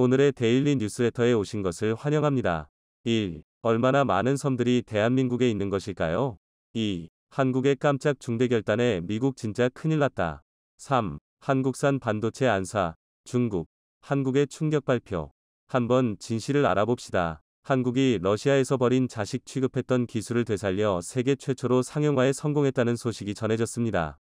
오늘의 데일리 뉴스레터에 오신 것을 환영합니다. 1. 얼마나 많은 섬들이 대한민국에 있는 것일까요? 2. 한국의 깜짝 중대결단에 미국 진짜 큰일 났다. 3. 한국산 반도체 안사, 중국, 한국의 충격 발표. 한번 진실을 알아봅시다. 한국이 러시아에서 벌인 자식 취급했던 기술을 되살려 세계 최초로 상용화에 성공했다는 소식이 전해졌습니다.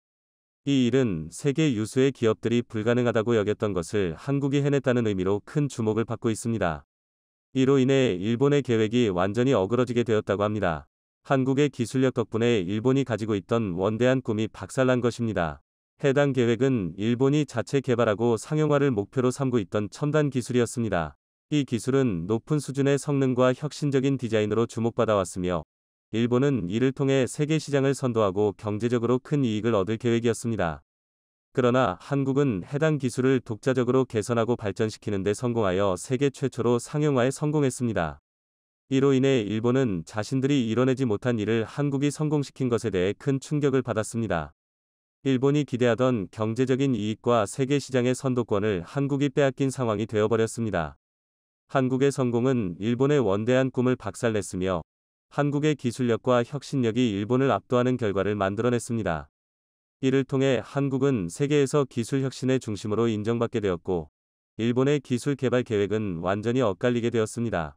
이 일은 세계 유수의 기업들이 불가능하다고 여겼던 것을 한국이 해냈다는 의미로 큰 주목을 받고 있습니다. 이로 인해 일본의 계획이 완전히 어그러지게 되었다고 합니다. 한국의 기술력 덕분에 일본이 가지고 있던 원대한 꿈이 박살난 것입니다. 해당 계획은 일본이 자체 개발하고 상용화를 목표로 삼고 있던 첨단 기술이었습니다. 이 기술은 높은 수준의 성능과 혁신적인 디자인으로 주목받아왔으며 일본은 이를 통해 세계 시장을 선도하고 경제적으로 큰 이익을 얻을 계획이었습니다. 그러나 한국은 해당 기술을 독자적으로 개선하고 발전시키는 데 성공하여 세계 최초로 상용화에 성공했습니다. 이로 인해 일본은 자신들이 이뤄내지 못한 일을 한국이 성공시킨 것에 대해 큰 충격을 받았습니다. 일본이 기대하던 경제적인 이익과 세계 시장의 선도권을 한국이 빼앗긴 상황이 되어버렸습니다. 한국의 성공은 일본의 원대한 꿈을 박살냈으며 한국의 기술력과 혁신력이 일본을 압도하는 결과를 만들어냈습니다. 이를 통해 한국은 세계에서 기술 혁신의 중심으로 인정받게 되었고, 일본의 기술 개발 계획은 완전히 엇갈리게 되었습니다.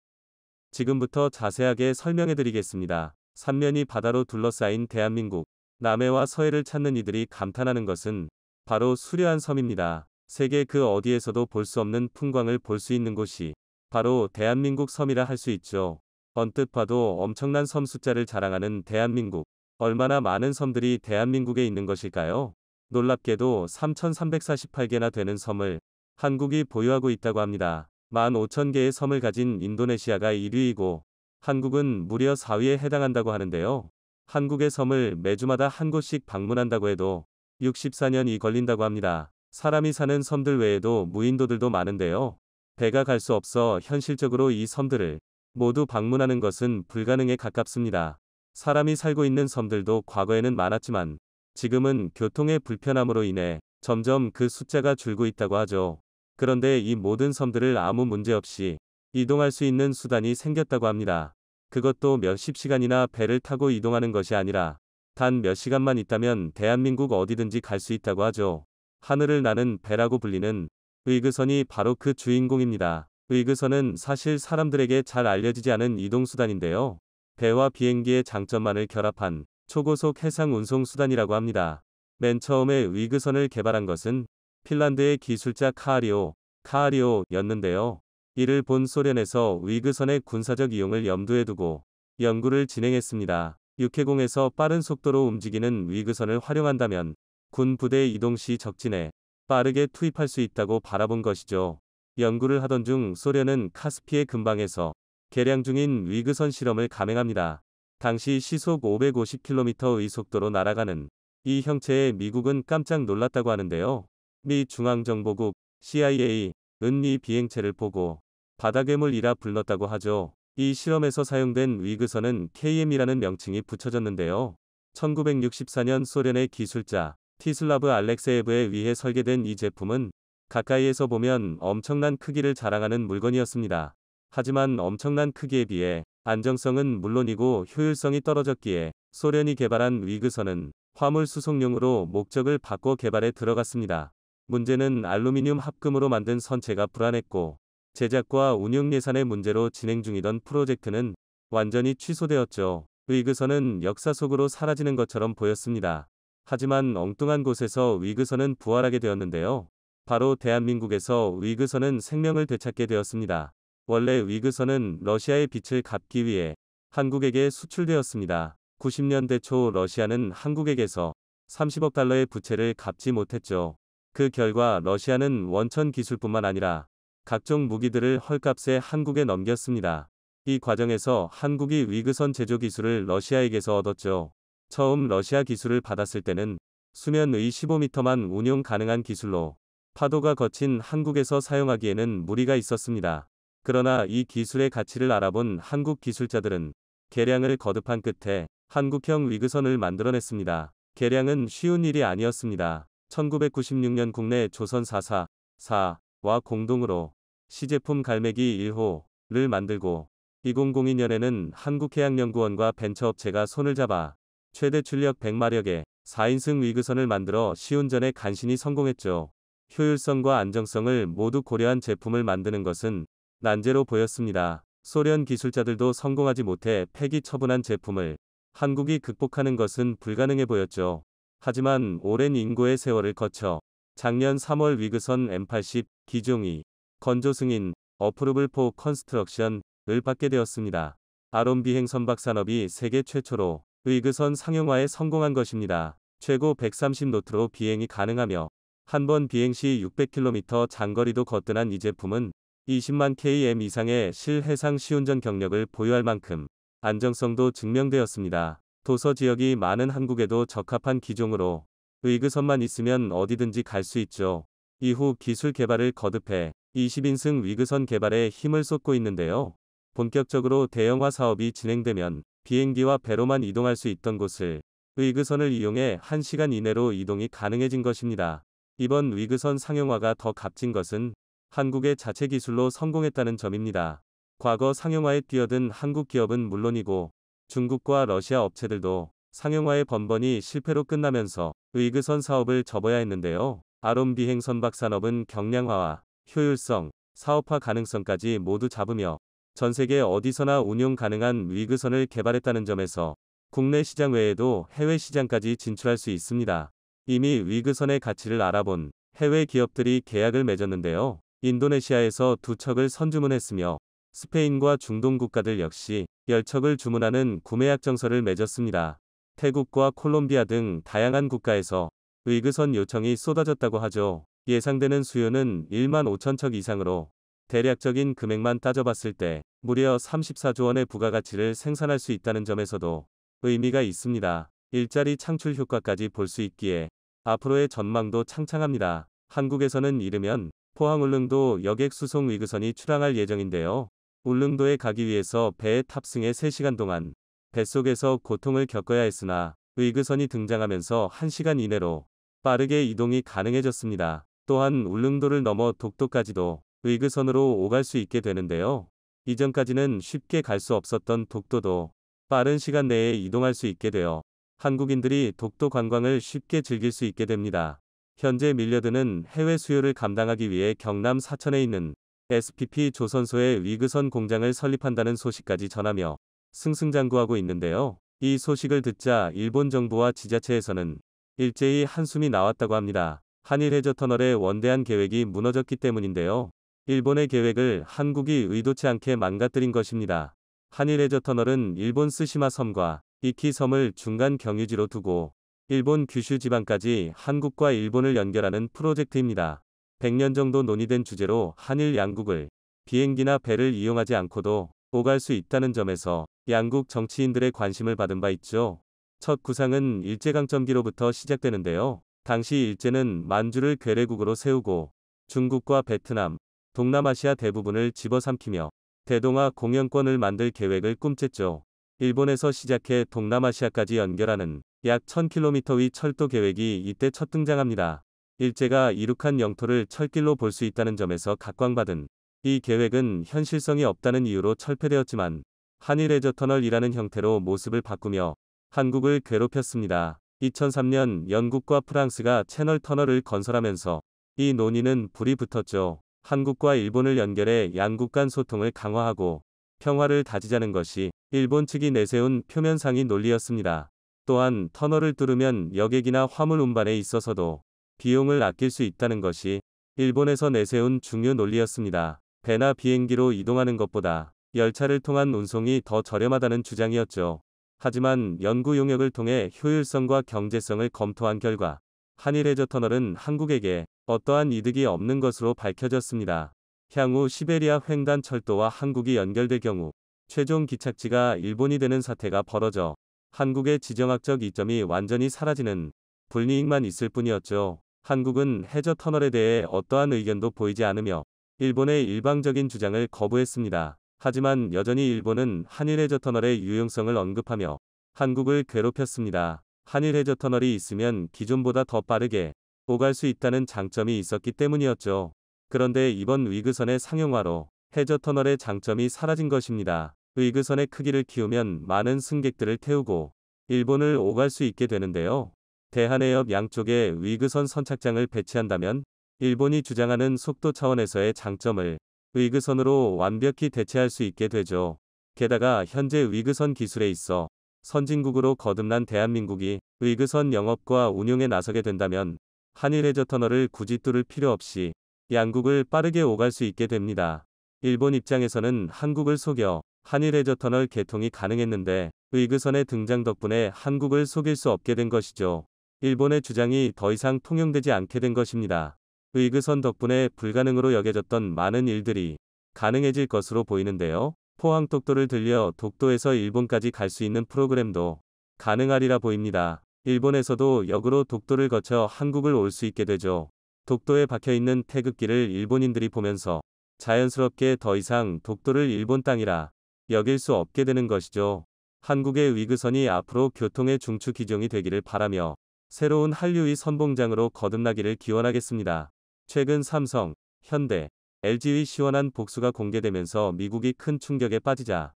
지금부터 자세하게 설명해 드리겠습니다. 삼면이 바다로 둘러싸인 대한민국, 남해와 서해를 찾는 이들이 감탄하는 것은 바로 수려한 섬입니다. 세계 그 어디에서도 볼 수 없는 풍광을 볼 수 있는 곳이 바로 대한민국 섬이라 할 수 있죠. 언뜻 봐도 엄청난 섬 숫자를 자랑하는 대한민국. 얼마나 많은 섬들이 대한민국에 있는 것일까요? 놀랍게도 3,348개나 되는 섬을 한국이 보유하고 있다고 합니다. 15,000개의 섬을 가진 인도네시아가 1위이고 한국은 무려 4위에 해당한다고 하는데요. 한국의 섬을 매주마다 한 곳씩 방문한다고 해도 64년이 걸린다고 합니다. 사람이 사는 섬들 외에도 무인도들도 많은데요. 배가 갈 수 없어 현실적으로 이 섬들을 모두 방문하는 것은 불가능에 가깝습니다. 사람이 살고 있는 섬들도 과거에는 많았지만 지금은 교통의 불편함으로 인해 점점 그 숫자가 줄고 있다고 하죠. 그런데 이 모든 섬들을 아무 문제 없이 이동할 수 있는 수단이 생겼다고 합니다. 그것도 몇십 시간이나 배를 타고 이동하는 것이 아니라 단 몇 시간만 있다면 대한민국 어디든지 갈 수 있다고 하죠. 하늘을 나는 배라고 불리는 의그선이 바로 그 주인공입니다. 의그선은 사실 사람들에게 잘 알려지지 않은 이동수단인데요. 배와 비행기의 장점만을 결합한 초고속 해상 운송 수단이라고 합니다. 맨 처음에 위그선을 개발한 것은 핀란드의 기술자 카리오, 카리오였는데요. 이를 본 소련에서 위그선의 군사적 이용을 염두에 두고 연구를 진행했습니다. 육해공에서 빠른 속도로 움직이는 위그선을 활용한다면 군 부대 이동 시 적진에 빠르게 투입할 수 있다고 바라본 것이죠. 연구를 하던 중 소련은 카스피의 근방에서 개량 중인 위그선 실험을 감행합니다. 당시 시속 550km의 속도로 날아가는 이 형체에 미국은 깜짝 놀랐다고 하는데요. 미 중앙정보국 CIA 은미 비행체를 보고 바다괴물이라 불렀다고 하죠. 이 실험에서 사용된 위그선은 KM이라는 명칭이 붙여졌는데요. 1964년 소련의 기술자 티슬라브 알렉세예브에 의해 설계된 이 제품은 가까이에서 보면 엄청난 크기를 자랑하는 물건이었습니다. 하지만 엄청난 크기에 비해 안정성은 물론이고 효율성이 떨어졌기에 소련이 개발한 위그선은 화물 수송용으로 목적을 바꿔 개발에 들어갔습니다. 문제는 알루미늄 합금으로 만든 선체가 불안했고 제작과 운영 예산의 문제로 진행 중이던 프로젝트는 완전히 취소되었죠. 위그선은 역사 속으로 사라지는 것처럼 보였습니다. 하지만 엉뚱한 곳에서 위그선은 부활하게 되었는데요. 바로 대한민국에서 위그선은 생명을 되찾게 되었습니다. 원래 위그선은 러시아의 빛을 갚기 위해 한국에게 수출되었습니다. 90년대 초 러시아는 한국에게서 30억 달러의 부채를 갚지 못했죠. 그 결과 러시아는 원천 기술뿐만 아니라 각종 무기들을 헐값에 한국에 넘겼습니다. 이 과정에서 한국이 위그선 제조 기술을 러시아에게서 얻었죠. 처음 러시아 기술을 받았을 때는 수면의 15m만 운용 가능한 기술로 파도가 거친 한국에서 사용하기에는 무리가 있었습니다. 그러나 이 기술의 가치를 알아본 한국 기술자들은 개량을 거듭한 끝에 한국형 위그선을 만들어냈습니다. 개량은 쉬운 일이 아니었습니다. 1996년 국내 조선 4사 4와 공동으로 시제품 갈매기 1호를 만들고 2002년에는 한국해양연구원과 벤처업체가 손을 잡아 최대 출력 100마력의 4인승 위그선을 만들어 시운전에 간신히 성공했죠. 효율성과 안정성을 모두 고려한 제품을 만드는 것은 난제로 보였습니다. 소련 기술자들도 성공하지 못해 폐기 처분한 제품을 한국이 극복하는 것은 불가능해 보였죠. 하지만 오랜 인고의 세월을 거쳐 작년 3월 위그선 M80 기종이 건조 승인 어프로블 포 컨스트럭션을 받게 되었습니다. 아론 비행 선박 산업이 세계 최초로 위그선 상용화에 성공한 것입니다. 최고 130노트로 비행이 가능하며 한번 비행 시 600km 장거리도 거뜬한 이 제품은 20만 km 이상의 실해상 시운전 경력을 보유할 만큼 안정성도 증명되었습니다. 도서 지역이 많은 한국에도 적합한 기종으로 의그선만 있으면 어디든지 갈 수 있죠. 이후 기술 개발을 거듭해 20인승 위그선 개발에 힘을 쏟고 있는데요. 본격적으로 대형화 사업이 진행되면 비행기와 배로만 이동할 수 있던 곳을 의그선을 이용해 1시간 이내로 이동이 가능해진 것입니다. 이번 위그선 상용화가 더 값진 것은 한국의 자체 기술로 성공했다는 점입니다. 과거 상용화에 뛰어든 한국 기업은 물론이고 중국과 러시아 업체들도 상용화에 번번이 실패로 끝나면서 위그선 사업을 접어야 했는데요. 아롬 비행 선박 산업은 경량화와 효율성, 사업화 가능성까지 모두 잡으며 전 세계 어디서나 운용 가능한 위그선을 개발했다는 점에서 국내 시장 외에도 해외 시장까지 진출할 수 있습니다. 이미 위그선의 가치를 알아본 해외 기업들이 계약을 맺었는데요. 인도네시아에서 두 척을 선주문했으며 스페인과 중동 국가들 역시 10척을 주문하는 구매약정서를 맺었습니다. 태국과 콜롬비아 등 다양한 국가에서 위그선 요청이 쏟아졌다고 하죠. 예상되는 수요는 1만 5천 척 이상으로 대략적인 금액만 따져봤을 때 무려 34조 원의 부가가치를 생산할 수 있다는 점에서도 의미가 있습니다. 일자리 창출 효과까지 볼 수 있기에 앞으로의 전망도 창창합니다. 한국에서는 이르면 포항 울릉도 여객 수송 위그선이 출항할 예정인데요. 울릉도에 가기 위해서 배에 탑승해 3시간 동안 뱃속에서 고통을 겪어야 했으나 위그선이 등장하면서 1시간 이내로 빠르게 이동이 가능해졌습니다. 또한 울릉도를 넘어 독도까지도 위그선으로 오갈 수 있게 되는데요. 이전까지는 쉽게 갈 수 없었던 독도도 빠른 시간 내에 이동할 수 있게 되어 한국인들이 독도 관광을 쉽게 즐길 수 있게 됩니다. 현재 밀려드는 해외 수요를 감당하기 위해 경남 사천에 있는 SPP 조선소의 위그선 공장을 설립한다는 소식까지 전하며 승승장구하고 있는데요. 이 소식을 듣자 일본 정부와 지자체에서는 일제히 한숨이 나왔다고 합니다. 한일 해저 터널의 원대한 계획이 무너졌기 때문인데요. 일본의 계획을 한국이 의도치 않게 망가뜨린 것입니다. 한일 해저 터널은 일본 쓰시마 섬과 이키 섬을 중간 경유지로 두고 일본 규슈 지방까지 한국과 일본을 연결하는 프로젝트입니다. 100년 정도 논의된 주제로 한일 양국을 비행기나 배를 이용하지 않고도 오갈 수 있다는 점에서 양국 정치인들의 관심을 받은 바 있죠. 첫 구상은 일제강점기로부터 시작되는데요. 당시 일제는 만주를 괴뢰국으로 세우고 중국과 베트남, 동남아시아 대부분을 집어삼키며 대동아 공영권을 만들 계획을 꿈쳤죠. 일본에서 시작해 동남아시아까지 연결하는 약 1000km의 철도 계획이 이때 첫 등장합니다. 일제가 이룩한 영토를 철길로 볼 수 있다는 점에서 각광받은 이 계획은 현실성이 없다는 이유로 철폐되었지만 한일레저 터널이라는 형태로 모습을 바꾸며 한국을 괴롭혔습니다. 2003년 영국과 프랑스가 채널 터널을 건설하면서 이 논의는 불이 붙었죠. 한국과 일본을 연결해 양국 간 소통을 강화하고 평화를 다지자는 것이 일본 측이 내세운 표면상이 논리였습니다. 또한 터널을 뚫으면 여객이나 화물 운반에 있어서도 비용을 아낄 수 있다는 것이 일본에서 내세운 중요 논리였습니다. 배나 비행기로 이동하는 것보다 열차를 통한 운송이 더 저렴하다는 주장이었죠. 하지만 연구 용역을 통해 효율성과 경제성을 검토한 결과 한일해저 터널은 한국에게 어떠한 이득이 없는 것으로 밝혀졌습니다. 향후 시베리아 횡단 철도와 한국이 연결될 경우 최종 기착지가 일본이 되는 사태가 벌어져 한국의 지정학적 이점이 완전히 사라지는 불이익만 있을 뿐이었죠. 한국은 해저 터널에 대해 어떠한 의견도 보이지 않으며 일본의 일방적인 주장을 거부했습니다. 하지만 여전히 일본은 한일 해저 터널의 유용성을 언급하며 한국을 괴롭혔습니다. 한일 해저 터널이 있으면 기존보다 더 빠르게 오갈 수 있다는 장점이 있었기 때문이었죠. 그런데 이번 위그선의 상용화로 해저 터널의 장점이 사라진 것입니다. 의그선의 크기를 키우면 많은 승객들을 태우고 일본을 오갈 수 있게 되는데요. 대한해협 양쪽에 위그선 선착장을 배치한다면 일본이 주장하는 속도 차원에서의 장점을 위그선으로 완벽히 대체할 수 있게 되죠. 게다가 현재 위그선 기술에 있어 선진국으로 거듭난 대한민국이 위그선 영업과 운용에 나서게 된다면 한일해저 터널을 굳이 뚫을 필요 없이 양국을 빠르게 오갈 수 있게 됩니다. 일본 입장에서는 한국을 속여 한일해저터널 개통이 가능했는데 의그선의 등장 덕분에 한국을 속일 수 없게 된 것이죠. 일본의 주장이 더 이상 통용되지 않게 된 것입니다. 의그선 덕분에 불가능으로 여겨졌던 많은 일들이 가능해질 것으로 보이는데요. 포항 독도를 들려 독도에서 일본까지 갈 수 있는 프로그램도 가능하리라 보입니다. 일본에서도 역으로 독도를 거쳐 한국을 올 수 있게 되죠. 독도에 박혀있는 태극기를 일본인들이 보면서 자연스럽게 더 이상 독도를 일본 땅이라 여길 수 없게 되는 것이죠. 한국의 위그선이 앞으로 교통의 중추 기종이 되기를 바라며 새로운 한류의 선봉장으로 거듭나기를 기원하겠습니다. 최근 삼성, 현대, LG의 시원한 복수가 공개되면서 미국이 큰 충격에 빠지자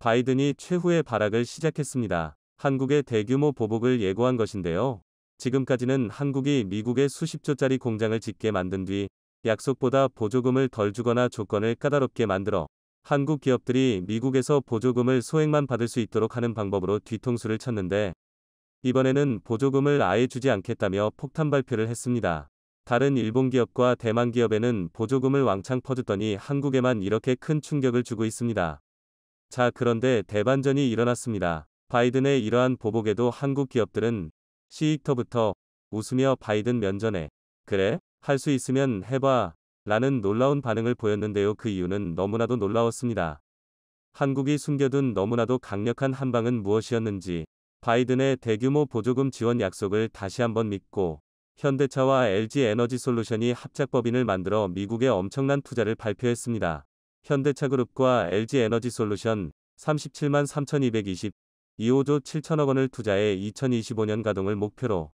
바이든이 최후의 발악을 시작했습니다. 한국의 대규모 보복을 예고한 것인데요. 지금까지는 한국이 미국의 수십조짜리 공장을 짓게 만든 뒤 약속보다 보조금을 덜 주거나 조건을 까다롭게 만들어 한국 기업들이 미국에서 보조금을 소액만 받을 수 있도록 하는 방법으로 뒤통수를 쳤는데 이번에는 보조금을 아예 주지 않겠다며 폭탄 발표를 했습니다. 다른 일본 기업과 대만 기업에는 보조금을 왕창 퍼줬더니 한국에만 이렇게 큰 충격을 주고 있습니다. 자 그런데 대반전이 일어났습니다. 바이든의 이러한 보복에도 한국 기업들은 시익터부터 웃으며 바이든 면전에 그래? 할 수 있으면 해봐 라는 놀라운 반응을 보였는데요. 그 이유는 너무나도 놀라웠습니다. 한국이 숨겨둔 너무나도 강력한 한방은 무엇이었는지 바이든의 대규모 보조금 지원 약속을 다시 한번 믿고 현대차와 LG 에너지 솔루션이 합작법인을 만들어 미국에 엄청난 투자를 발표했습니다. 현대차그룹과 LG 에너지 솔루션 3 7 3220 2호조 7천억 원을 투자해 2025년 가동을 목표로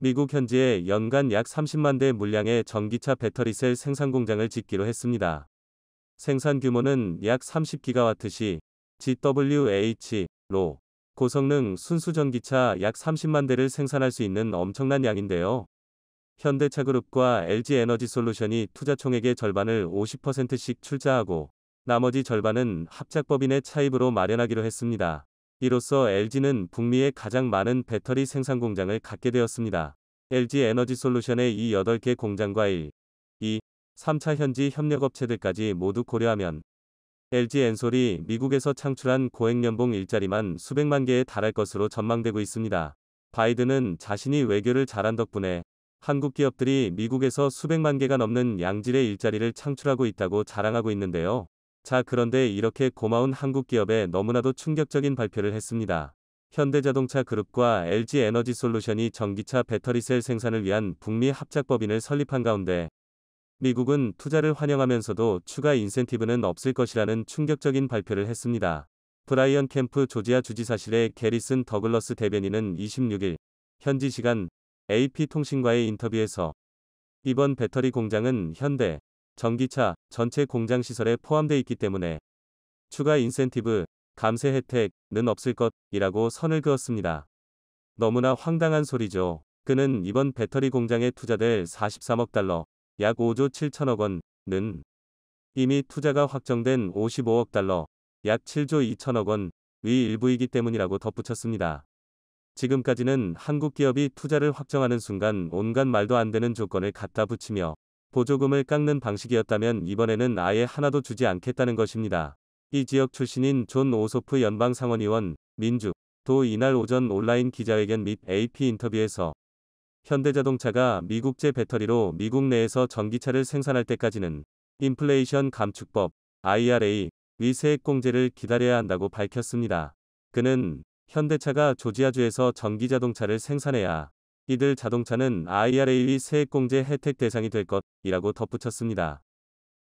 미국 현지에 연간 약 30만 대 물량의 전기차 배터리셀 생산 공장을 짓기로 했습니다. 생산 규모는 약 30기가와트시 GWH로 고성능 순수 전기차 약 30만 대를 생산할 수 있는 엄청난 양인데요. 현대차그룹과 LG에너지솔루션이 투자 총액의 절반을 50%씩 출자하고 나머지 절반은 합작법인의 차입으로 마련하기로 했습니다. 이로써 LG는 북미의 가장 많은 배터리 생산 공장을 갖게 되었습니다. LG 에너지 솔루션의 이 8개 공장과 1, 2, 3차 현지 협력업체들까지 모두 고려하면 LG 엔솔이 미국에서 창출한 고액연봉 일자리만 수백만 개에 달할 것으로 전망되고 있습니다. 바이든은 자신이 외교를 잘한 덕분에 한국 기업들이 미국에서 수백만 개가 넘는 양질의 일자리를 창출하고 있다고 자랑하고 있는데요. 자 그런데 이렇게 고마운 한국 기업에 너무나도 충격적인 발표를 했습니다. 현대자동차 그룹과 LG 에너지 솔루션이 전기차 배터리셀 생산을 위한 북미 합작법인을 설립한 가운데 미국은 투자를 환영하면서도 추가 인센티브는 없을 것이라는 충격적인 발표를 했습니다. 브라이언 캠프 조지아 주지사실의 게리슨 더글러스 대변인은 26일 현지 시간 AP통신과의 인터뷰에서 이번 배터리 공장은 현대, 전기차 전체 공장 시설에 포함돼 있기 때문에 추가 인센티브, 감세 혜택은 없을 것이라고 선을 그었습니다. 너무나 황당한 소리죠. 그는 이번 배터리 공장에 투자될 43억 달러, 약 5조 7천억 원은 이미 투자가 확정된 55억 달러, 약 7조 2천억 원 위 일부이기 때문이라고 덧붙였습니다. 지금까지는 한국 기업이 투자를 확정하는 순간 온갖 말도 안 되는 조건을 갖다 붙이며 보조금을 깎는 방식이었다면 이번에는 아예 하나도 주지 않겠다는 것입니다. 이 지역 출신인 존 오소프 연방 상원의원 민주 도 이날 오전 온라인 기자회견 및 AP 인터뷰에서 현대자동차가 미국제 배터리로 미국 내에서 전기차를 생산할 때까지는 인플레이션 감축법 IRA 위세액공제를 기다려야 한다고 밝혔습니다. 그는 현대차가 조지아주에서 전기자동차를 생산해야 이들 자동차는 IRA의 세액공제 혜택 대상이 될 것이라고 덧붙였습니다.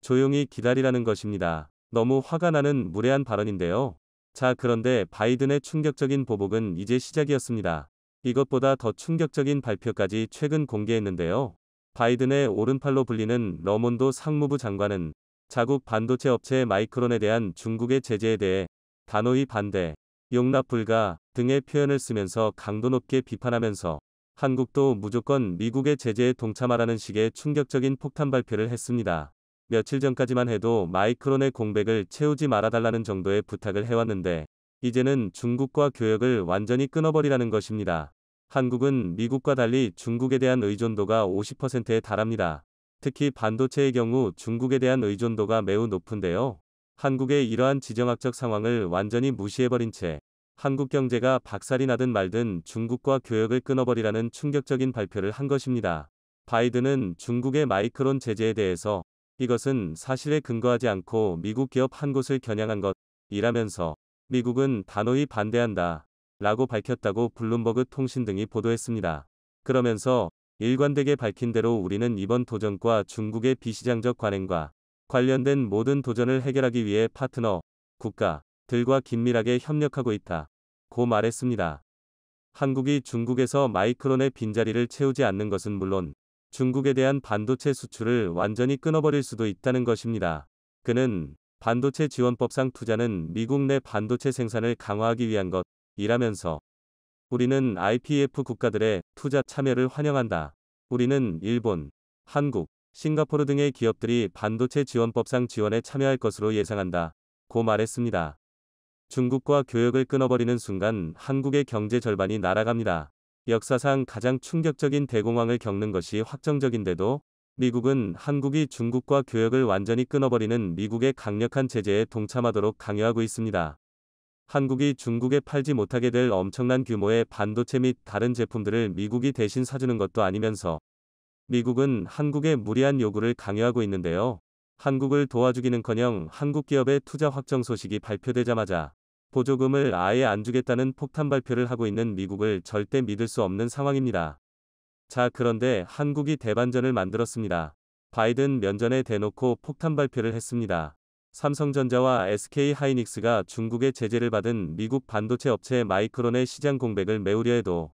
조용히 기다리라는 것입니다. 너무 화가 나는 무례한 발언인데요. 자 그런데 바이든의 충격적인 보복은 이제 시작이었습니다. 이것보다 더 충격적인 발표까지 최근 공개했는데요. 바이든의 오른팔로 불리는 러몬도 상무부 장관은 자국 반도체 업체 마이크론에 대한 중국의 제재에 대해 단호히 반대, 용납 불가 등의 표현을 쓰면서 강도 높게 비판하면서 한국도 무조건 미국의 제재에 동참하라는 식의 충격적인 폭탄 발표를 했습니다. 며칠 전까지만 해도 마이크론의 공백을 채우지 말아달라는 정도의 부탁을 해왔는데 이제는 중국과 교역을 완전히 끊어버리라는 것입니다. 한국은 미국과 달리 중국에 대한 의존도가 50%에 달합니다. 특히 반도체의 경우 중국에 대한 의존도가 매우 높은데요. 한국의 이러한 지정학적 상황을 완전히 무시해버린 채 한국 경제가 박살이 나든 말든 중국과 교역을 끊어버리라는 충격적인 발표를 한 것입니다. 바이든은 중국의 마이크론 제재에 대해서 이것은 사실에 근거하지 않고 미국 기업 한 곳을 겨냥한 것이라면서 미국은 단호히 반대한다 라고 밝혔다고 블룸버그 통신 등이 보도했습니다. 그러면서 일관되게 밝힌 대로 우리는 이번 도전과 중국의 비시장적 관행과 관련된 모든 도전을 해결하기 위해 파트너, 국가, 들과 긴밀하게 협력하고 있다. 고 말했습니다. 한국이 중국에서 마이크론의 빈자리를 채우지 않는 것은 물론 중국에 대한 반도체 수출을 완전히 끊어버릴 수도 있다는 것입니다. 그는 반도체 지원법상 투자는 미국 내 반도체 생산을 강화하기 위한 것이라면서 우리는 IPF 국가들의 투자 참여를 환영한다. 우리는 일본, 한국, 싱가포르 등의 기업들이 반도체 지원법상 지원에 참여할 것으로 예상한다. 고 말했습니다. 중국과 교역을 끊어버리는 순간 한국의 경제 절반이 날아갑니다. 역사상 가장 충격적인 대공황을 겪는 것이 확정적인데도 미국은 한국이 중국과 교역을 완전히 끊어버리는 미국의 강력한 제재에 동참하도록 강요하고 있습니다. 한국이 중국에 팔지 못하게 될 엄청난 규모의 반도체 및 다른 제품들을 미국이 대신 사주는 것도 아니면서 미국은 한국의 무리한 요구를 강요하고 있는데요. 한국을 도와주기는커녕 한국 기업의 투자 확정 소식이 발표되자마자 보조금을 아예 안 주겠다는 폭탄 발표를 하고 있는 미국을 절대 믿을 수 없는 상황입니다. 자, 그런데 한국이 대반전을 만들었습니다. 바이든 면전에 대놓고 폭탄 발표를 했습니다. 삼성전자와 SK 하이닉스가 중국의 제재를 받은 미국 반도체 업체 마이크론의 시장 공백을 메우려 해도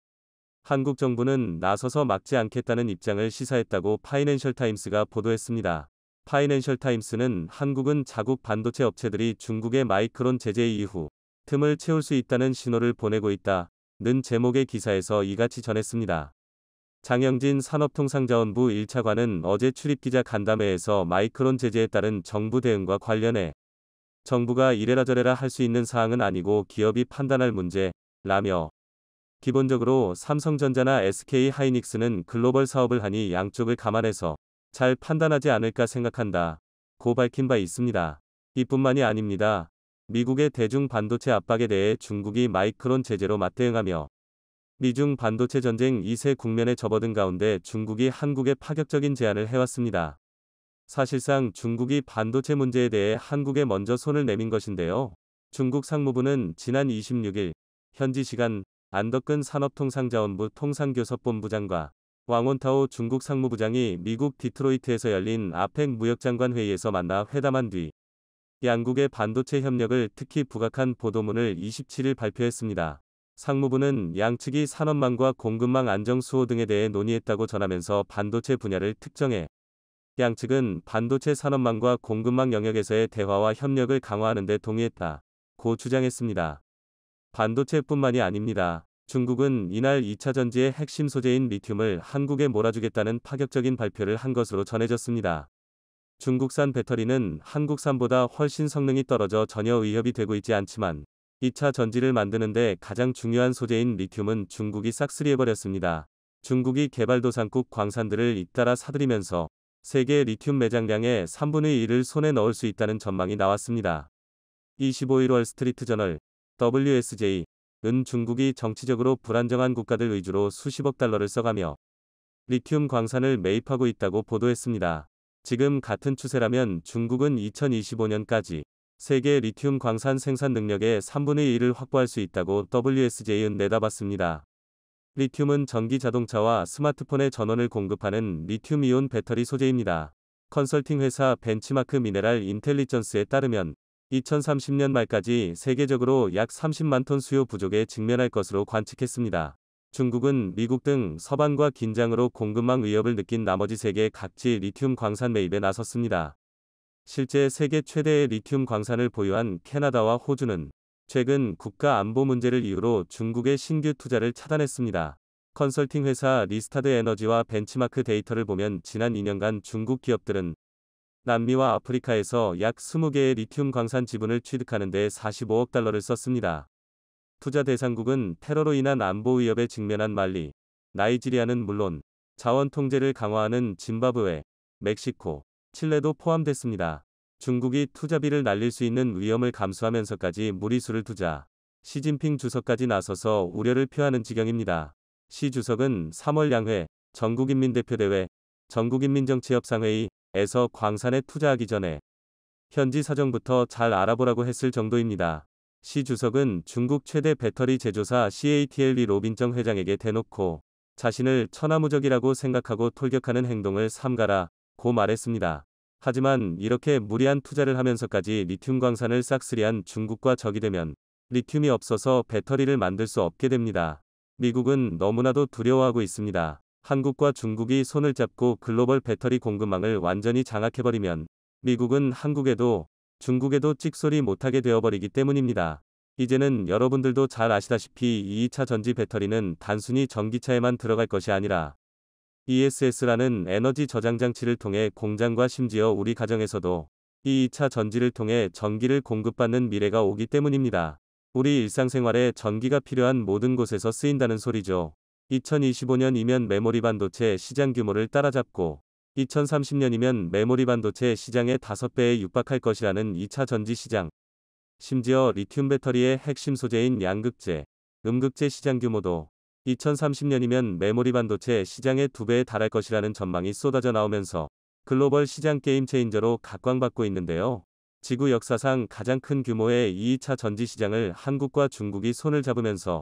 한국 정부는 나서서 막지 않겠다는 입장을 시사했다고 파이낸셜 타임스가 보도했습니다. 파이낸셜 타임스는 한국은 자국 반도체 업체들이 중국의 마이크론 제재 이후 틈을 채울 수 있다는 신호를 보내고 있다. 는 제목의 기사에서 이같이 전했습니다. 장영진 산업통상자원부 1차관은 어제 출입기자 간담회에서 마이크론 제재에 따른 정부 대응과 관련해 정부가 이래라저래라 할 수 있는 사항은 아니고 기업이 판단할 문제라며 기본적으로 삼성전자나 SK하이닉스는 글로벌 사업을 하니 양쪽을 감안해서 잘 판단하지 않을까 생각한다. 고 밝힌 바 있습니다. 이뿐만이 아닙니다. 미국의 대중 반도체 압박에 대해 중국이 마이크론 제재로 맞대응하며 미중 반도체 전쟁 2세 국면에 접어든 가운데 중국이 한국에 파격적인 제안을 해왔습니다. 사실상 중국이 반도체 문제에 대해 한국에 먼저 손을 내민 것인데요. 중국 상무부는 지난 26일 현지 시간 안덕근 산업통상자원부 통상교섭본부장과 왕원타오 중국 상무부장이 미국 디트로이트에서 열린 아펙 무역장관 회의에서 만나 회담한 뒤 양국의 반도체 협력을 특히 부각한 보도문을 27일 발표했습니다. 상무부는 양측이 산업망과 공급망 안정 수호 등에 대해 논의했다고 전하면서 반도체 분야를 특정해 양측은 반도체 산업망과 공급망 영역에서의 대화와 협력을 강화하는 데 동의했다. 고 주장했습니다. 반도체뿐만이 아닙니다. 중국은 이날 2차 전지의 핵심 소재인 리튬을 한국에 몰아주겠다는 파격적인 발표를 한 것으로 전해졌습니다. 중국산 배터리는 한국산보다 훨씬 성능이 떨어져 전혀 위협이 되고 있지 않지만 2차 전지를 만드는데 가장 중요한 소재인 리튬은 중국이 싹쓸이해버렸습니다. 중국이 개발도상국 광산들을 잇따라 사들이면서 세계 리튬 매장량의 3분의 1을 손에 넣을 수 있다는 전망이 나왔습니다. 25일 월스트리트 저널 WSJ 은 중국이 정치적으로 불안정한 국가들 위주로 수십억 달러를 써가며 리튬 광산을 매입하고 있다고 보도했습니다. 지금 같은 추세라면 중국은 2025년까지 세계 리튬 광산 생산 능력의 3분의 1을 확보할 수 있다고 WSJ은 내다봤습니다. 리튬은 전기 자동차와 스마트폰의 전원을 공급하는 리튬이온 배터리 소재입니다. 컨설팅 회사 벤치마크 미네랄 인텔리전스에 따르면 2030년 말까지 세계적으로 약 30만 톤 수요 부족에 직면할 것으로 관측했습니다. 중국은 미국 등 서방과 긴장으로 공급망 위협을 느낀 나머지 세계 각지 리튬 광산 매입에 나섰습니다. 실제 세계 최대의 리튬 광산을 보유한 캐나다와 호주는 최근 국가 안보 문제를 이유로 중국의 신규 투자를 차단했습니다. 컨설팅 회사 리스타드 에너지와 벤치마크 데이터를 보면 지난 2년간 중국 기업들은 남미와 아프리카에서 약 20개의 리튬 광산 지분을 취득하는 데 45억 달러를 썼습니다. 투자 대상국은 테러로 인한 안보 위협에 직면한 말리, 나이지리아는 물론 자원 통제를 강화하는 짐바브웨, 멕시코, 칠레도 포함됐습니다. 중국이 투자비를 날릴 수 있는 위험을 감수하면서까지 무리수를 투자, 시진핑 주석까지 나서서 우려를 표하는 지경입니다. 시 주석은 3월 양회, 전국인민대표대회, 전국인민정치협상회의, 에서 광산에 투자하기 전에 현지 사정부터 잘 알아보라고 했을 정도입니다. 시 주석은 중국 최대 배터리 제조사 CATL이 e 로빈정 회장에게 대놓고 자신을 천하무적이라고 생각하고 톨격하는 행동을 삼가라 고 말했습니다. 하지만 이렇게 무리한 투자를 하면서까지 리튬 광산을 싹쓸이한 중국과 적이 되면 리튬이 없어서 배터리를 만들 수 없게 됩니다. 미국은 너무나도 두려워하고 있습니다. 한국과 중국이 손을 잡고 글로벌 배터리 공급망을 완전히 장악해버리면 미국은 한국에도 중국에도 찍소리 못하게 되어버리기 때문입니다. 이제는 여러분들도 잘 아시다시피 2차 전지 배터리는 단순히 전기차에만 들어갈 것이 아니라 ESS라는 에너지 저장 장치를 통해 공장과 심지어 우리 가정에서도 2차 전지를 통해 전기를 공급받는 미래가 오기 때문입니다. 우리 일상생활에 전기가 필요한 모든 곳에서 쓰인다는 소리죠. 2025년이면 메모리 반도체 시장 규모를 따라잡고 2030년이면 메모리 반도체 시장의 5배에 육박할 것이라는 2차 전지 시장. 심지어 리튬 배터리의 핵심 소재인 양극재, 음극재 시장 규모도 2030년이면 메모리 반도체 시장의 2배에 달할 것이라는 전망이 쏟아져 나오면서 글로벌 시장 게임 체인저로 각광받고 있는데요. 지구 역사상 가장 큰 규모의 2차 전지 시장을 한국과 중국이 손을 잡으면서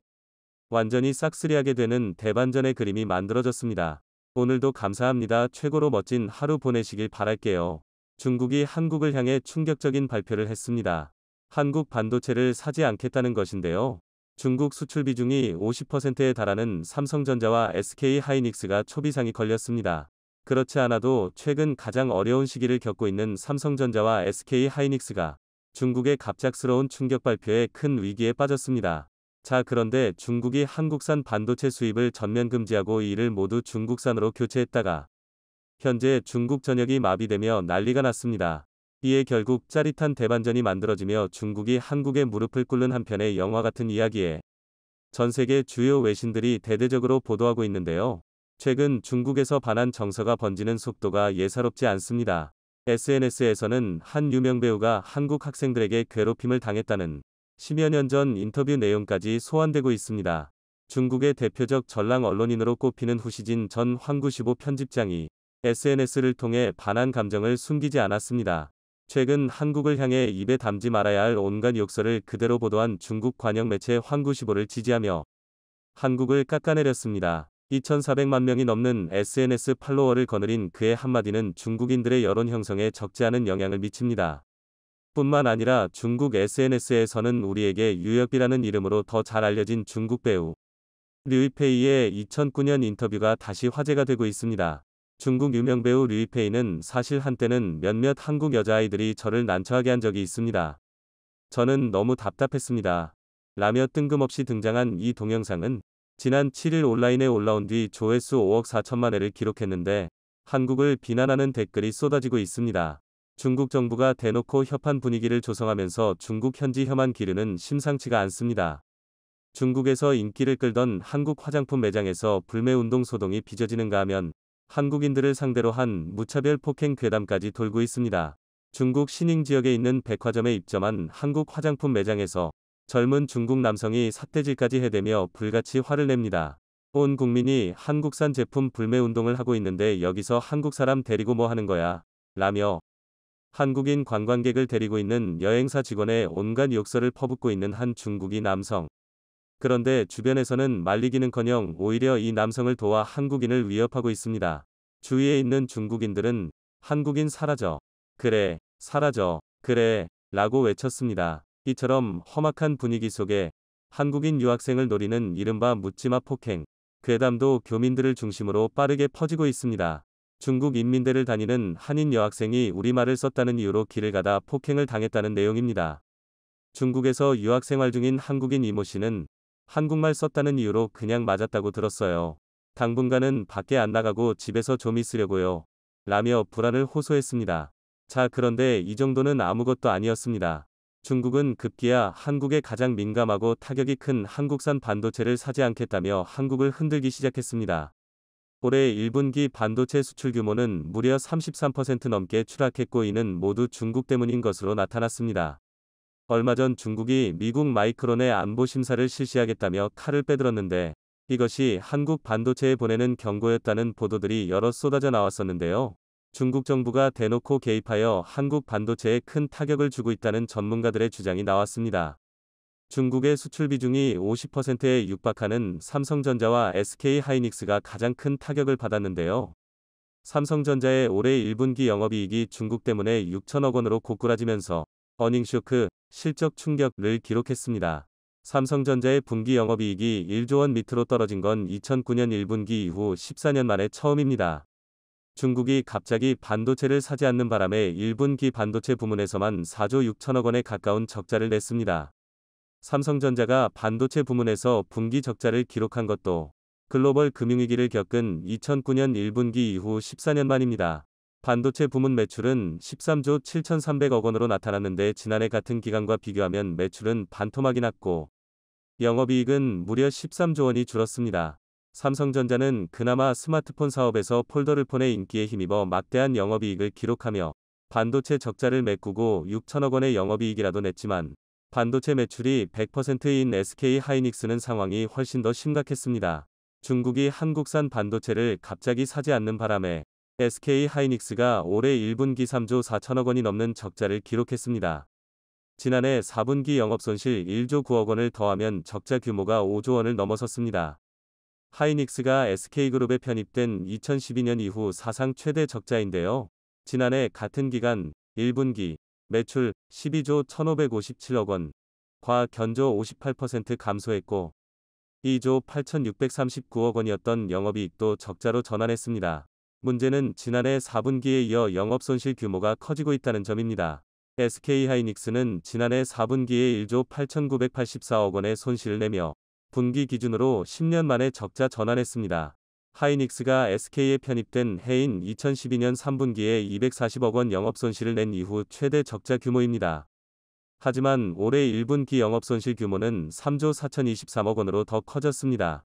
완전히 싹쓸이하게 되는 대반전의 그림이 만들어졌습니다. 오늘도 감사합니다. 최고로 멋진 하루 보내시길 바랄게요. 중국이 한국을 향해 충격적인 발표를 했습니다. 한국 반도체를 사지 않겠다는 것인데요. 중국 수출 비중이 50%에 달하는 삼성전자와 SK 하이닉스가 초비상이 걸렸습니다. 그렇지 않아도 최근 가장 어려운 시기를 겪고 있는 삼성전자와 SK 하이닉스가 중국의 갑작스러운 충격 발표에 큰 위기에 빠졌습니다. 자 그런데 중국이 한국산 반도체 수입을 전면 금지하고 이를 모두 중국산으로 교체했다가 현재 중국 전역이 마비되며 난리가 났습니다. 이에 결국 짜릿한 대반전이 만들어지며 중국이 한국의 무릎을 꿇는 한편의 영화 같은 이야기에 전 세계 주요 외신들이 대대적으로 보도하고 있는데요. 최근 중국에서 반한 정서가 번지는 속도가 예사롭지 않습니다. SNS에서는 한 유명 배우가 한국 학생들에게 괴롭힘을 당했다는 10여 년 전 인터뷰 내용까지 소환되고 있습니다. 중국의 대표적 전랑 언론인으로 꼽히는 후시진 전 황구시보 편집장이 SNS를 통해 반한 감정을 숨기지 않았습니다. 최근 한국을 향해 입에 담지 말아야 할 온갖 욕설을 그대로 보도한 중국 관영 매체 황구시보를 지지하며 한국을 깎아내렸습니다. 2,400만 명이 넘는 SNS 팔로워를 거느린 그의 한마디는 중국인들의 여론 형성에 적지 않은 영향을 미칩니다. 뿐만 아니라 중국 SNS에서는 우리에게 유협비라는 이름으로 더 잘 알려진 중국 배우 류이페이의 2009년 인터뷰가 다시 화제가 되고 있습니다. 중국 유명 배우 류이페이는 사실 한때는 몇몇 한국 여자아이들이 저를 난처하게 한 적이 있습니다. 저는 너무 답답했습니다. 라며 뜬금없이 등장한 이 동영상은 지난 7일 온라인에 올라온 뒤 조회수 5억 4천만 회를 기록했는데 한국을 비난하는 댓글이 쏟아지고 있습니다. 중국 정부가 대놓고 협한 분위기를 조성하면서 중국 현지 혐한 기르는 심상치가 않습니다. 중국에서 인기를 끌던 한국 화장품 매장에서 불매운동 소동이 빚어지는가 하면 한국인들을 상대로 한 무차별 폭행 괴담까지 돌고 있습니다. 중국 신흥 지역에 있는 백화점에 입점한 한국 화장품 매장에서 젊은 중국 남성이 삿대질까지 해대며 불같이 화를 냅니다. 온 국민이 한국산 제품 불매운동을 하고 있는데 여기서 한국 사람 데리고 뭐 하는 거야? 라며 한국인 관광객을 데리고 있는 여행사 직원의 온갖 욕설을 퍼붓고 있는 한 중국이 남성. 그런데 주변에서는 말리기는커녕 오히려 이 남성을 도와 한국인을 위협하고 있습니다. 주위에 있는 중국인들은 한국인 사라져. 그래, 사라져. 그래, 라고 외쳤습니다. 이처럼 험악한 분위기 속에 한국인 유학생을 노리는 이른바 묻지마 폭행, 괴담도 교민들을 중심으로 빠르게 퍼지고 있습니다. 중국 인민대를 다니는 한인 여학생이 우리말을 썼다는 이유로 길을 가다 폭행을 당했다는 내용입니다. 중국에서 유학생활 중인 한국인 이모 씨는 한국말 썼다는 이유로 그냥 맞았다고 들었어요. 당분간은 밖에 안 나가고 집에서 좀 있으려고요. 라며 불안을 호소했습니다. 자 그런데 이 정도는 아무것도 아니었습니다. 중국은 급기야 한국에 가장 민감하고 타격이 큰 한국산 반도체를 사지 않겠다며 한국을 흔들기 시작했습니다. 올해 1분기 반도체 수출 규모는 무려 33% 넘게 추락했고 이는 모두 중국 때문인 것으로 나타났습니다. 얼마 전 중국이 미국 마이크론의 안보 심사를 실시하겠다며 칼을 빼들었는데 이것이 한국 반도체에 보내는 경고였다는 보도들이 여러 쏟아져 나왔었는데요. 중국 정부가 대놓고 개입하여 한국 반도체에 큰 타격을 주고 있다는 전문가들의 주장이 나왔습니다. 중국의 수출 비중이 50%에 육박하는 삼성전자와 SK하이닉스가 가장 큰 타격을 받았는데요. 삼성전자의 올해 1분기 영업이익이 중국 때문에 6천억 원으로 고꾸라지면서 어닝쇼크, 실적 충격을 기록했습니다. 삼성전자의 분기 영업이익이 1조 원 밑으로 떨어진 건 2009년 1분기 이후 14년 만에 처음입니다. 중국이 갑자기 반도체를 사지 않는 바람에 1분기 반도체 부문에서만 4조 6천억 원에 가까운 적자를 냈습니다. 삼성전자가 반도체 부문에서 분기 적자를 기록한 것도 글로벌 금융위기를 겪은 2009년 1분기 이후 14년 만입니다. 반도체 부문 매출은 13조 7,300억 원으로 나타났는데 지난해 같은 기간과 비교하면 매출은 반토막이 났고 영업이익은 무려 13조 원이 줄었습니다. 삼성전자는 그나마 스마트폰 사업에서 폴더를 폰의 인기에 힘입어 막대한 영업이익을 기록하며 반도체 적자를 메꾸고 6천억 원의 영업이익이라도 냈지만 반도체 매출이 100%인 SK 하이닉스는 상황이 훨씬 더 심각했습니다. 중국이 한국산 반도체를 갑자기 사지 않는 바람에 SK 하이닉스가 올해 1분기 3조 4천억 원이 넘는 적자를 기록했습니다. 지난해 4분기 영업손실 1조 9억 원을 더하면 적자 규모가 5조 원을 넘어섰습니다. 하이닉스가 SK그룹에 편입된 2012년 이후 사상 최대 적자인데요. 지난해 같은 기간 1분기 매출 12조 1,557억 원, 과 견조 58% 감소했고 2조 8,639억 원이었던 영업이익도 적자로 전환했습니다. 문제는 지난해 4분기에 이어 영업손실 규모가 커지고 있다는 점입니다. SK하이닉스는 지난해 4분기에 1조 8,984억 원의 손실을 내며 분기 기준으로 10년 만에 적자 전환했습니다. 하이닉스가 SK에 편입된 해인 2012년 3분기에 240억 원 영업 손실을 낸 이후 최대 적자 규모입니다. 하지만 올해 1분기 영업 손실 규모는 3조 4,023억 원으로 더 커졌습니다.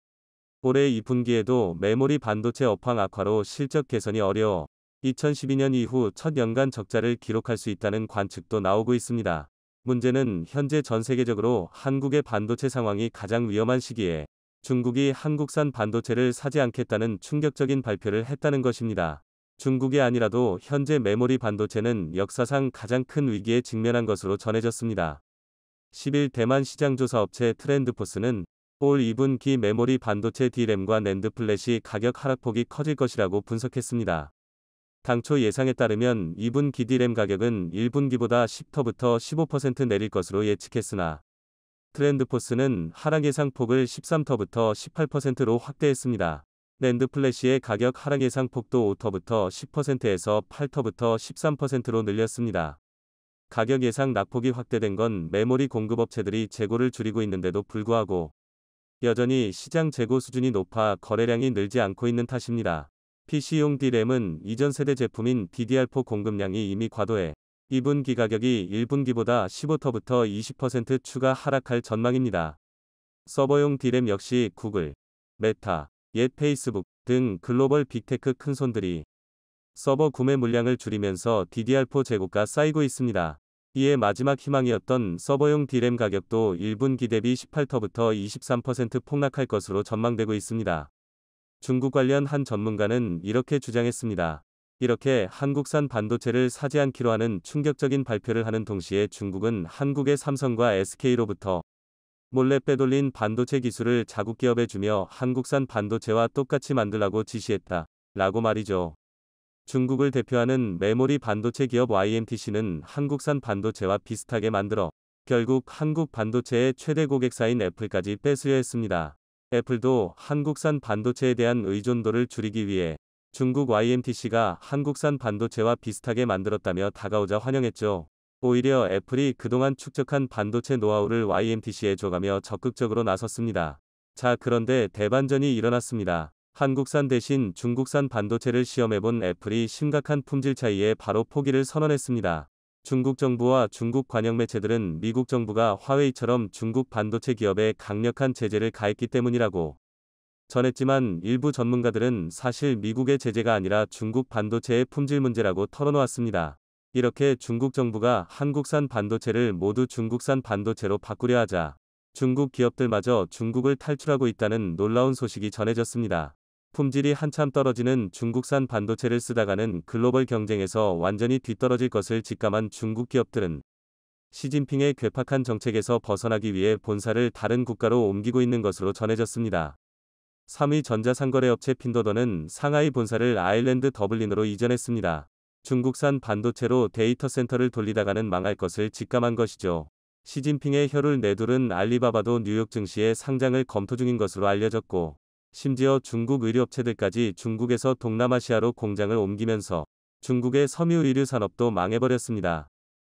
올해 2분기에도 메모리 반도체 업황 악화로 실적 개선이 어려워 2012년 이후 첫 연간 적자를 기록할 수 있다는 관측도 나오고 있습니다. 문제는 현재 전 세계적으로 한국의 반도체 상황이 가장 위험한 시기에 중국이 한국산 반도체를 사지 않겠다는 충격적인 발표를 했다는 것입니다. 중국이 아니라도 현재 메모리 반도체는 역사상 가장 큰 위기에 직면한 것으로 전해졌습니다. 10일 대만 시장 조사 업체 트렌드포스는 올 2분기 메모리 반도체 D램과 낸드 플래시 가격 하락폭이 커질 것이라고 분석했습니다. 당초 예상에 따르면 2분기 D램 가격은 1분기보다 10%부터 15% 내릴 것으로 예측했으나 트렌드포스는 하락 예상폭을 13터부터 18%로 확대했습니다. 랜드플래시의 가격 하락 예상폭도 5터부터 10%에서 8터부터 13%로 늘렸습니다. 가격 예상 낙폭이 확대된 건 메모리 공급업체들이 재고를 줄이고 있는데도 불구하고 여전히 시장 재고 수준이 높아 거래량이 늘지 않고 있는 탓입니다. PC용 D램은 이전 세대 제품인 DDR4 공급량이 이미 과도해 2분기 가격이 1분기보다 15%부터 20% 추가 하락할 전망입니다. 서버용 디램 역시 구글, 메타, 옛 페이스북 등 글로벌 빅테크 큰손들이 서버 구매 물량을 줄이면서 DDR4 재고가 쌓이고 있습니다. 이에 마지막 희망이었던 서버용 디램 가격도 1분기 대비 18%부터 23% 폭락할 것으로 전망되고 있습니다. 중국 관련 한 전문가는 이렇게 주장했습니다. 이렇게 한국산 반도체를 사지 않기로 하는 충격적인 발표를 하는 동시에 중국은 한국의 삼성과 SK로부터 몰래 빼돌린 반도체 기술을 자국 기업에 주며 한국산 반도체와 똑같이 만들라고 지시했다. 라고 말이죠. 중국을 대표하는 메모리 반도체 기업 YMTC는 한국산 반도체와 비슷하게 만들어 결국 한국 반도체의 최대 고객사인 애플까지 뺏수려 했습니다. 애플도 한국산 반도체에 대한 의존도를 줄이기 위해 중국 YMTC가 한국산 반도체와 비슷하게 만들었다며 다가오자 환영했죠. 오히려 애플이 그동안 축적한 반도체 노하우를 YMTC에 줘가며 적극적으로 나섰습니다. 자 그런데 대반전이 일어났습니다. 한국산 대신 중국산 반도체를 시험해본 애플이 심각한 품질 차이에 바로 포기를 선언했습니다. 중국 정부와 중국 관영 매체들은 미국 정부가 화웨이처럼 중국 반도체 기업에 강력한 제재를 가했기 때문이라고 전했지만 일부 전문가들은 사실 미국의 제재가 아니라 중국 반도체의 품질 문제라고 털어놓았습니다. 이렇게 중국 정부가 한국산 반도체를 모두 중국산 반도체로 바꾸려 하자 중국 기업들마저 중국을 탈출하고 있다는 놀라운 소식이 전해졌습니다. 품질이 한참 떨어지는 중국산 반도체를 쓰다가는 글로벌 경쟁에서 완전히 뒤떨어질 것을 직감한 중국 기업들은 시진핑의 괴팍한 정책에서 벗어나기 위해 본사를 다른 국가로 옮기고 있는 것으로 전해졌습니다. 3위 전자상거래업체 핀더더는 상하이 본사를 아일랜드 더블린으로 이전했습니다. 중국산 반도체로 데이터 센터를 돌리다가는 망할 것을 직감한 것이죠. 시진핑의 혀를 내두른 알리바바도 뉴욕 증시에 상장을 검토 중인 것으로 알려졌고, 심지어 중국 의류업체들까지 중국에서 동남아시아로 공장을 옮기면서 중국의 섬유 의류 산업도 망해버렸습니다.